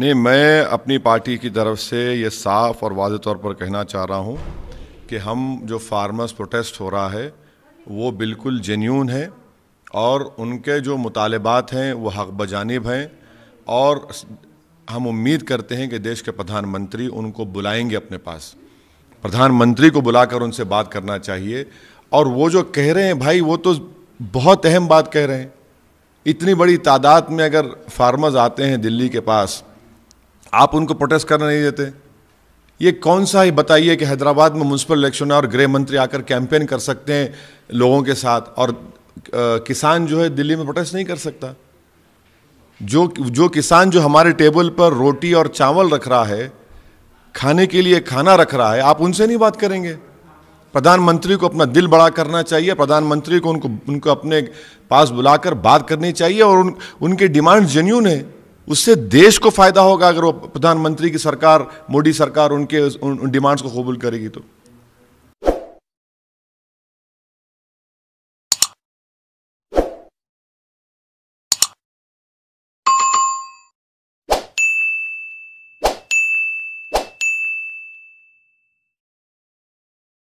नहीं मैं अपनी पार्टी की तरफ से ये साफ और वाज तौर पर कहना चाह रहा हूँ कि हम जो फार्मर्स प्रोटेस्ट हो रहा है वो बिल्कुल जेन्यून है और उनके जो मुतालबात हैं वो हक बजानब हैं और हम उम्मीद करते हैं कि देश के प्रधानमंत्री उनको बुलाएंगे अपने पास प्रधानमंत्री को बुलाकर उनसे बात करना चाहिए और वो जो कह रहे हैं भाई वो तो बहुत अहम बात कह रहे हैं इतनी बड़ी तादाद में अगर फार्मर्स आते हैं दिल्ली के पास आप उनको प्रोटेस्ट करने नहीं देते ये कौन सा ही बताइए कि हैदराबाद में म्यूनसिपल इलेक्शन है और गृह मंत्री आकर कैंपेन कर सकते हैं लोगों के साथ और आ, किसान जो है दिल्ली में प्रोटेस्ट नहीं कर सकता जो जो किसान जो हमारे टेबल पर रोटी और चावल रख रहा है खाने के लिए खाना रख रहा है आप उनसे नहीं बात करेंगे प्रधानमंत्री को अपना दिल बड़ा करना चाहिए प्रधानमंत्री को उनको उनको अपने पास बुलाकर बात करनी चाहिए और उन उनके डिमांड जेन्यून है उससे देश को फायदा होगा अगर वो प्रधानमंत्री की सरकार मोदी सरकार उनके उन, डिमांड्स को कबूल करेगी तो